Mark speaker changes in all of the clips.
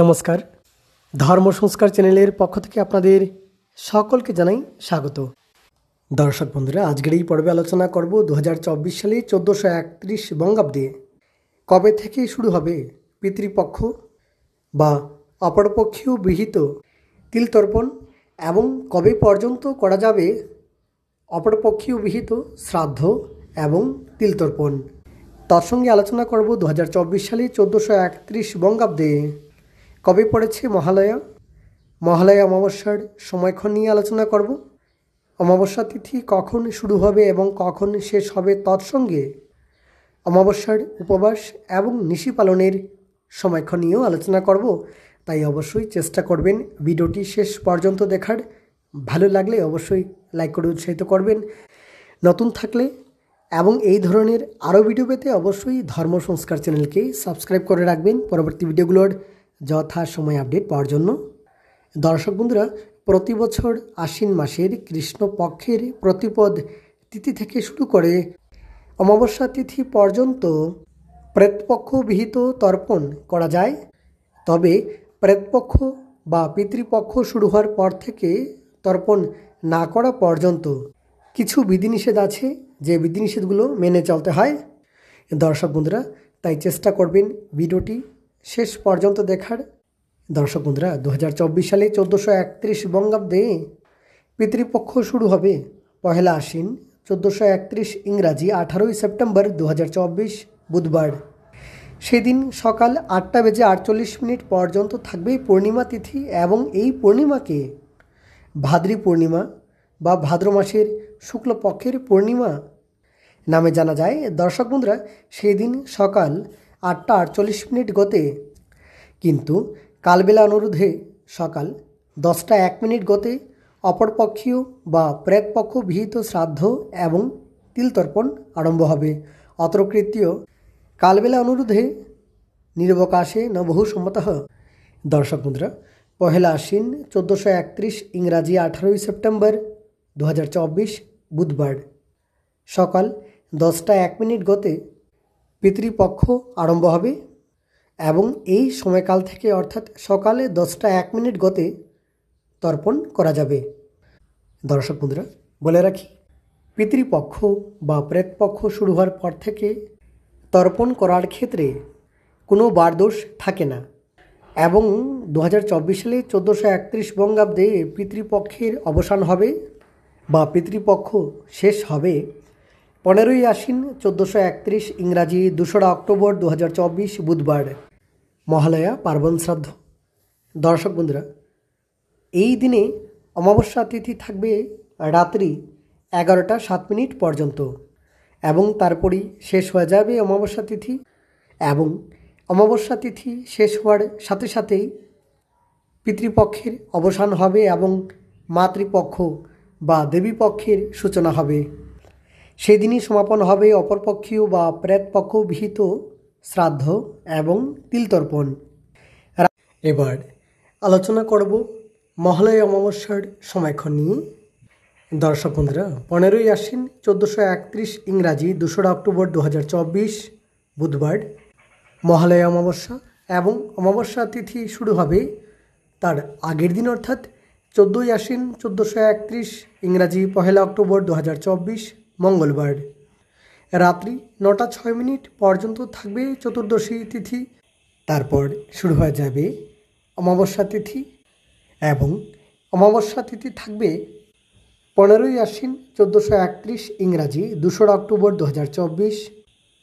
Speaker 1: নমস্কার ধর্ম সংস্কার চ্যানেলের পক্ষ থেকে আপনাদের সকলকে জানাই স্বাগত দর্শক বন্ধুরা আজকের এই পর্বে আলোচনা করব দু সালে চোদ্দোশো একত্রিশ বঙ্গাব্দে কবে থেকে শুরু হবে পিতৃপক্ষ বা অপরপক্ষেও বিহিত তিলতর্পণ এবং কবে পর্যন্ত করা যাবে অপরপক্ষেও বিহিত শ্রাদ্ধ এবং তিলতর্পণ তার সঙ্গে আলোচনা করব দু সালে চোদ্দোশো একত্রিশ বঙ্গাব্দে কবে পড়েছে মহালয়া মহালয়া অমাবস্যার সময়ক্ষণ নিয়ে আলোচনা করব অমাবস্যা তিথি কখন শুরু হবে এবং কখন শেষ হবে তৎসঙ্গে অমাবস্যার উপবাস এবং নিশি পালনের সময়ক্ষণ নিয়েও আলোচনা করব তাই অবশ্যই চেষ্টা করবেন ভিডিওটি শেষ পর্যন্ত দেখার ভালো লাগলে অবশ্যই লাইক করে উৎসাহিত করবেন নতুন থাকলে এবং এই ধরনের আরও ভিডিও পেতে অবশ্যই ধর্ম সংস্কার চ্যানেলকে সাবস্ক্রাইব করে রাখবেন পরবর্তী ভিডিওগুলোর যথাসময় আপডেট পাওয়ার জন্য দর্শক বন্ধুরা প্রতি বছর আশ্বিন মাসের কৃষ্ণপক্ষের প্রতিপদ তিথি থেকে শুরু করে অমাবস্যা তিথি পর্যন্ত প্রেতপক্ষ বিহিত তর্পণ করা যায় তবে প্রেতপক্ষ বা পিতৃপক্ষ শুরু হওয়ার পর থেকে তর্পণ না করা পর্যন্ত কিছু বিধিনিষেধ আছে যে বিধিনিষেধগুলো মেনে চলতে হয় দর্শক বন্ধুরা তাই চেষ্টা করবেন ভিডিওটি শেষ পর্যন্ত দেখার দর্শক বন্ধুরা দু সালে চোদ্দোশো একত্রিশ বঙ্গাব্দে পিতৃপক্ষ শুরু হবে পহেলা আশ্বিন চোদ্দোশো একত্রিশ ইংরাজি আঠারোই সেপ্টেম্বর দু বুধবার সেদিন সকাল আটটা বেজে আটচল্লিশ মিনিট পর্যন্ত থাকবে পূর্ণিমা তিথি এবং এই পূর্ণিমাকে ভাদ্রী পূর্ণিমা বা ভাদ্র মাসের শুক্লপক্ষের পূর্ণিমা নামে জানা যায় দর্শক বন্ধুরা সেই দিন সকাল আটটা আটচল্লিশ মিনিট গতে কিন্তু কালবেলা অনুরোধে সকাল দশটা এক মিনিট গতে অপরপক্ষীয় বা প্রেতপক্ষ বিহিত শ্রাদ্ধ এবং তিলতর্পণ আরম্ভ হবে অত্রকৃত্য কালবেলা অনুরোধে নিরবকাশে ন বহু সম্মত দর্শক মুদ্রা পহেলা আশ্বিন চোদ্দোশো একত্রিশ ইংরাজি আঠারোই সেপ্টেম্বর দু বুধবার সকাল দশটা এক মিনিট গতে পিতৃপক্ষ আরম্ভ হবে এবং এই সময়কাল থেকে অর্থাৎ সকালে দশটা এক মিনিট গতে তর্পণ করা যাবে দর্শক বন্ধুরা বলে রাখি পিতৃপক্ষ বা প্রেতপক্ষ শুরু হওয়ার পর থেকে তর্পণ করার ক্ষেত্রে কোনো বারদোষ থাকে না এবং দু সালে চোদ্দোশো একত্রিশ বঙ্গাব্দে পিতৃপক্ষের অবসান হবে বা পিতৃপক্ষ শেষ হবে পনেরোই আশ্বিন চোদ্দোশো একত্রিশ ইংরাজি দুশোরা অক্টোবর দু বুধবার মহালয়া পার্বণ শ্রাদ্ধ দর্শক বন্ধুরা এই দিনে অমাবস্যা তিথি থাকবে রাত্রি এগারোটা সাত মিনিট পর্যন্ত এবং তারপরই শেষ হয়ে যাবে অমাবস্যা তিথি এবং অমাবস্যা তিথি শেষ হওয়ার সাথে সাথেই পিতৃপক্ষের অবসান হবে এবং মাতৃপক্ষ বা দেবীপক্ষের সূচনা হবে সেদিনই সমাপন হবে অপরপক্ষীয় বা প্রেতপক্ষ বিহিত শ্রাদ্ধ এবং তিলতর্পণ এবার আলোচনা করব মহালয় অমাবস্যার সময়ক্ষণ নিয়ে দর্শক বন্ধুরা পনেরোই আশ্বিন চোদ্দোশো একত্রিশ ইংরাজি দুশোরা অক্টোবর দু বুধবার মহালয় অমাবস্যা এবং অমাবস্যা তিথি শুরু হবে তার আগের দিন অর্থাৎ চোদ্দোই আশ্বিন চোদ্দোশো একত্রিশ ইংরাজি পহেলা অক্টোবর দু মঙ্গলবার রাত্রি নটা ছয় মিনিট পর্যন্ত থাকবে চতুর্দশী তিথি তারপর শুরু হয়ে যাবে অমাবস্যা তিথি এবং অমাবস্যা তিথি থাকবে পনেরোই আশ্বিন চোদ্দোশো একত্রিশ ইংরাজি দুশোরা অক্টোবর দু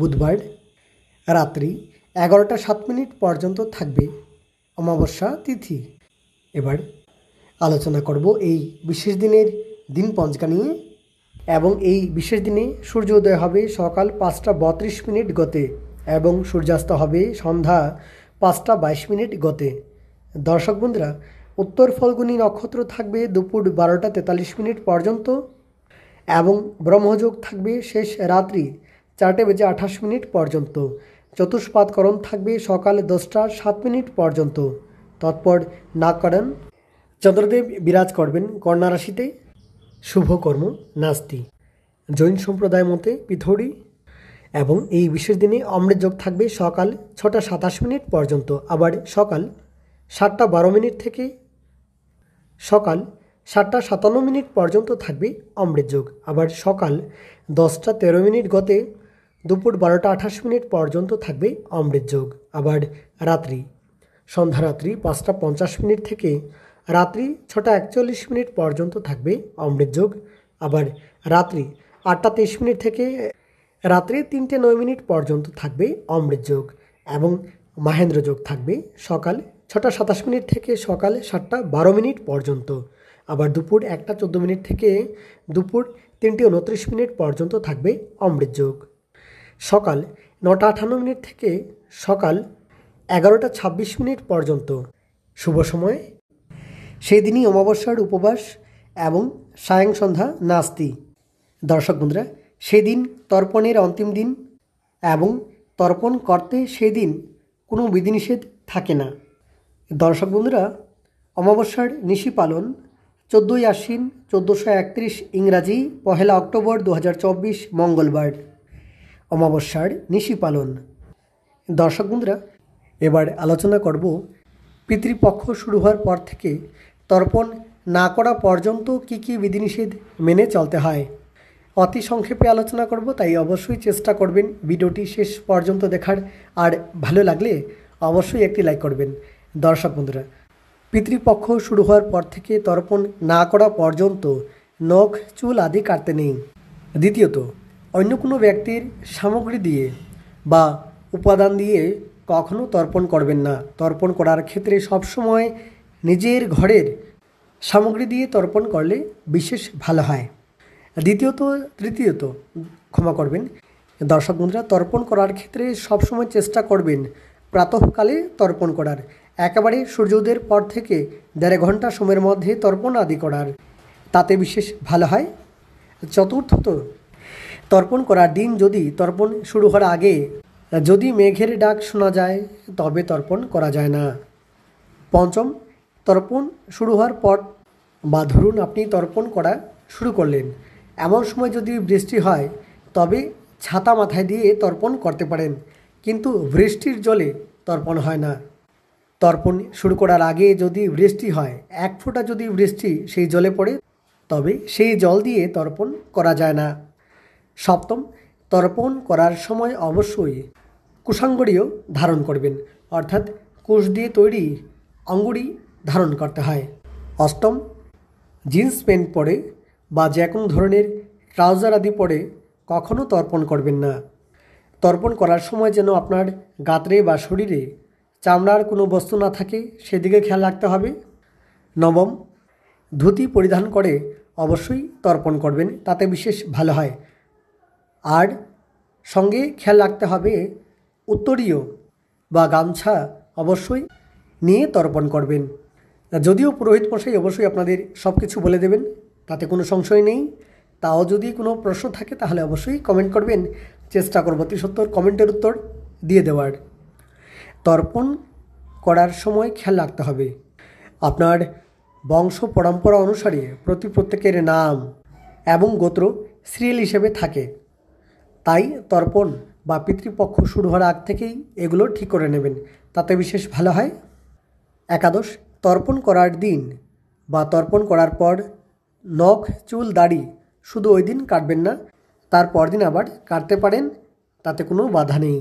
Speaker 1: বুধবার রাত্রি এগারোটা সাত মিনিট পর্যন্ত থাকবে অমাবস্যা তিথি এবার আলোচনা করব এই বিশেষ দিনের দিন পঞ্চকা নিয়ে এবং এই বিশেষ দিনে সূর্যোদয় হবে সকাল পাঁচটা বত্রিশ মিনিট গতে এবং সূর্যাস্ত হবে সন্ধ্যা পাঁচটা বাইশ মিনিট গতে দর্শক বন্ধুরা উত্তর ফলগুনি নক্ষত্র থাকবে দুপুর বারোটা তেতাল্লিশ মিনিট পর্যন্ত এবং ব্রহ্মযোগ থাকবে শেষ রাত্রি চারটে বেজে আঠাশ মিনিট পর্যন্ত চতুষ্পাতকরণ থাকবে সকাল দশটা সাত মিনিট পর্যন্ত তৎপর নাগকরণ চন্দ্রদেব বিরাজ করবেন কন্যা রাশিতে শুভকর্ম নাস্তি জৈন সম্প্রদায় মতে পিথড়ি এবং এই বিশেষ দিনে অমৃত যোগ থাকবে সকাল ছটা সাতাশ মিনিট পর্যন্ত আবার সকাল সাতটা বারো মিনিট থেকে সকাল সাতটা সাতান্ন মিনিট পর্যন্ত থাকবে অমৃত যোগ আবার সকাল দশটা তেরো মিনিট গতে দুপুর বারোটা আঠাশ মিনিট পর্যন্ত থাকবে অমৃত যোগ আবার রাত্রি সন্ধ্যারাত্রি পাঁচটা পঞ্চাশ মিনিট থেকে রাত্রি ছটা একচল্লিশ মিনিট পর্যন্ত থাকবে অমৃত যোগ আবার রাত্রি আটটা তেইশ মিনিট থেকে রাত্রি তিনটে নয় মিনিট পর্যন্ত থাকবে অমৃত যোগ এবং মাহেন্দ্র যোগ থাকবে সকাল ছটা সাতাশ মিনিট থেকে সকাল সাতটা বারো মিনিট পর্যন্ত আবার দুপুর একটা চোদ্দো মিনিট থেকে দুপুর তিনটে উনত্রিশ মিনিট পর্যন্ত থাকবে অমৃত যোগ সকাল নটা আঠান্ন মিনিট থেকে সকাল এগারোটা ছাব্বিশ মিনিট পর্যন্ত শুভ সময় সেদিনই অমাবস্যার উপবাস এবং সায়ং সন্ধ্যা নাস্তি দর্শক বন্ধুরা সেদিন তর্পণের অন্তিম দিন এবং তর্পণ করতে সেদিন কোনো বিধিনিষেধ থাকে না দর্শক বন্ধুরা অমাবস্যার নিশি পালন চোদ্দোই আশ্বিন চোদ্দোশো একত্রিশ ইংরাজি পহেলা অক্টোবর দু মঙ্গলবার অমাবস্যার নিশি পালন দর্শক বন্ধুরা এবার আলোচনা করব পিতৃপক্ষ শুরু হওয়ার পর থেকে তর্পণ না করা পর্যন্ত কি কি বিধিনিষেধ মেনে চলতে হয় অতি সংক্ষেপে আলোচনা করব তাই অবশ্যই চেষ্টা করবেন ভিডিওটি শেষ পর্যন্ত দেখার আর ভালো লাগলে অবশ্যই একটি লাইক করবেন দর্শক বন্ধুরা পিতৃপক্ষ শুরু হওয়ার পর থেকে তর্পণ না করা পর্যন্ত নখ চুল আদি কাটতে নেই দ্বিতীয়ত অন্য কোনো ব্যক্তির সামগ্রী দিয়ে বা উপাদান দিয়ে কখনো তর্পণ করবেন না তর্পণ করার ক্ষেত্রে সবসময় নিজের ঘরের সামগ্রী দিয়ে তর্পণ করলে বিশেষ ভালো হয় দ্বিতীয়ত তৃতীয়ত ক্ষমা করবেন দর্শক বন্ধুরা তর্পণ করার ক্ষেত্রে সবসময় চেষ্টা করবেন প্রাতঃকালে তর্পণ করার একেবারে সূর্যোদয়ের পর থেকে দেড় ঘন্টা সময়ের মধ্যে তর্পণ আদি করার তাতে বিশেষ ভালো হয় চতুর্থত তর্পণ করার দিন যদি তর্পণ শুরু হওয়ার আগে যদি মেঘের ডাক শোনা যায় তবে তর্পণ করা যায় না পঞ্চম তর্পণ শুরু হওয়ার পর বা ধরুন আপনি তর্পণ করা শুরু করলেন এমন সময় যদি বৃষ্টি হয় তবে ছাতা মাথায় দিয়ে তর্পণ করতে পারেন কিন্তু বৃষ্টির জলে তর্পণ হয় না তর্পণ শুরু করার আগে যদি বৃষ্টি হয় এক ফোঁটা যদি বৃষ্টি সেই জলে পড়ে তবে সেই জল দিয়ে তর্পণ করা যায় না সপ্তম তর্পণ করার সময় অবশ্যই কুষাঙ্গড়িও ধারণ করবেন অর্থাৎ কুশ দিয়ে তৈরি অঙ্গুড়ি ধারণ করতে হয় অষ্টম জিন্স প্যান্ট পরে বা যে কোনো ধরনের ট্রাউজার আদি পরে কখনও তর্পণ করবেন না তর্পণ করার সময় যেন আপনার গাত্রে বা শরীরে চামড়ার কোনো বস্তু না থাকে সেদিকে খেয়াল রাখতে হবে নবম ধুতি পরিধান করে অবশ্যই তর্পণ করবেন তাতে বিশেষ ভালো হয় আর সঙ্গে খেয়াল রাখতে হবে উত্তরীয় বা গামছা অবশ্যই নিয়ে তর্পণ করবেন যদিও পুরোহিত মশাই অবশ্যই আপনাদের সব কিছু বলে দেবেন তাতে কোনো সংশয় নেই তাও যদি কোনো প্রশ্ন থাকে তাহলে অবশ্যই কমেন্ট করবেন চেষ্টা করব অতি সত্তর কমেন্টের উত্তর দিয়ে দেওয়ার তর্পণ করার সময় খেয়াল রাখতে হবে আপনার বংশ পরম্পরা অনুসারে প্রতি প্রত্যেকের নাম এবং গোত্র সিরিয়াল হিসেবে থাকে তাই তর্পণ বা পিতৃপক্ষ শুরু হওয়ার আগ থেকেই এগুলো ঠিক করে নেবেন তাতে বিশেষ ভালো হয় একাদশ তর্পণ করার দিন বা তর্পণ করার পর নখ চুল দাড়ি শুধু ওই দিন কাটবেন না তার পরদিন আবার কাটতে পারেন তাতে কোনো বাধা নেই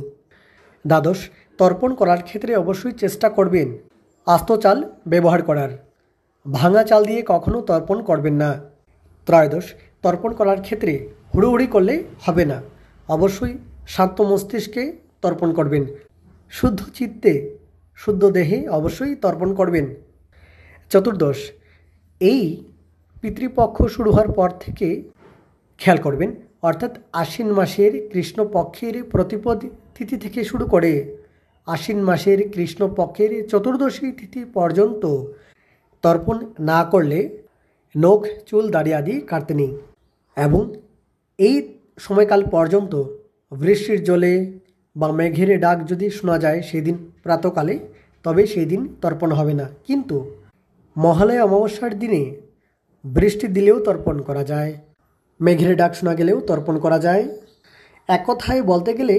Speaker 1: দ্বাদশ তর্পণ করার ক্ষেত্রে অবশ্যই চেষ্টা করবেন আস্ত চাল ব্যবহার করার ভাঙা চাল দিয়ে কখনও তর্পণ করবেন না ত্রয়োদশ তর্পণ করার ক্ষেত্রে হুড়োহুড়ি করলে হবে না অবশ্যই শান্ত মস্তিষ্কে তর্পণ করবেন শুদ্ধ চিত্তে শুদ্ধ দেহে অবশ্যই তর্পণ করবেন চতুর্দশ এই পিতৃপক্ষ শুরু হওয়ার পর থেকে খেয়াল করবেন অর্থাৎ আশ্বিন মাসের কৃষ্ণপক্ষের প্রতিপদ তিথি থেকে শুরু করে আশ্বিন মাসের কৃষ্ণপক্ষের চতুর্দশী তিথি পর্যন্ত তর্পণ না করলে নখ চুল দাড়ি আদি কাটতে নেই এবং এই সময়কাল পর্যন্ত বৃষ্টির জলে বা মেঘের ডাক যদি শোনা যায় সেদিন প্রাতকালে তবে সেই দিন তর্পণ হবে না কিন্তু মহালয় অমাবস্যার দিনে বৃষ্টি দিলেও তর্পণ করা যায় মেঘের ডাক শোনা গেলেও তর্পণ করা যায় এক কথায় বলতে গেলে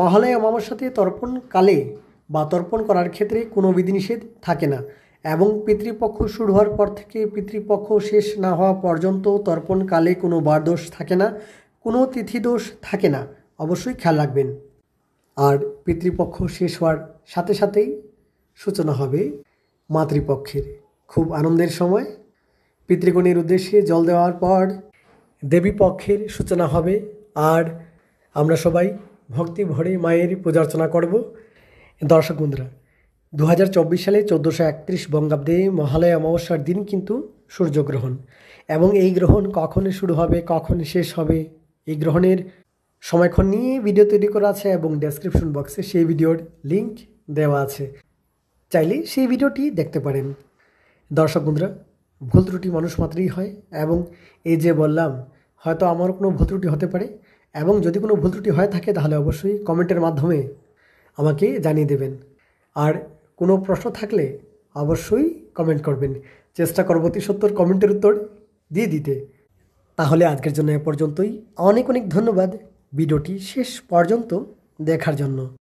Speaker 1: মহালয় অমাবস্যাতে তর্পণকালে বা তর্পণ করার ক্ষেত্রে কোনো বিধিনিষেধ থাকে না এবং পিতৃপক্ষ শুরু হওয়ার পর থেকে পিতৃপক্ষ শেষ না হওয়া পর্যন্ত তর্পণকালে কোনো বারদোষ থাকে না কোনো তিথিদোষ থাকে না অবশ্যই খেয়াল রাখবেন আর পিতৃপক্ষ শেষ হওয়ার সাথে সাথেই সূচনা হবে মাতৃপক্ষের খুব আনন্দের সময় পিতৃগণের উদ্দেশ্যে জল দেওয়ার পর দেবী পক্ষের সূচনা হবে আর আমরা সবাই ভক্তি ভরে মায়ের পূজা অর্চনা করব দর্শক বন্ধুরা দু সালে চোদ্দোশো একত্রিশ বঙ্গাব্দে মহালয় অমাবস্যার দিন কিন্তু সূর্যগ্রহণ এবং এই গ্রহণ কখন শুরু হবে কখন শেষ হবে এই গ্রহণের সময়ক্ষণ নিয়ে ভিডিও তৈরি করা আছে এবং ডেসক্রিপশন বক্সে সেই ভিডিওর লিঙ্ক দেওয়া আছে চাইলে সেই ভিডিওটি দেখতে পারেন দর্শক বন্ধুরা ভুল ত্রুটি মানুষ মাত্রই হয় এবং এই যে বললাম হয়তো আমার কোনো ভুল ত্রুটি হতে পারে এবং যদি কোনো ভুল ত্রুটি হয়ে থাকে তাহলে অবশ্যই কমেন্টের মাধ্যমে আমাকে জানিয়ে দেবেন আর কোনো প্রশ্ন থাকলে অবশ্যই কমেন্ট করবেন চেষ্টা করব অতি সত্তর কমেন্টের উত্তর দিয়ে দিতে তাহলে আজকের জন্য এ পর্যন্তই অনেক অনেক ধন্যবাদ ভিডিওটি শেষ পর্যন্ত দেখার জন্য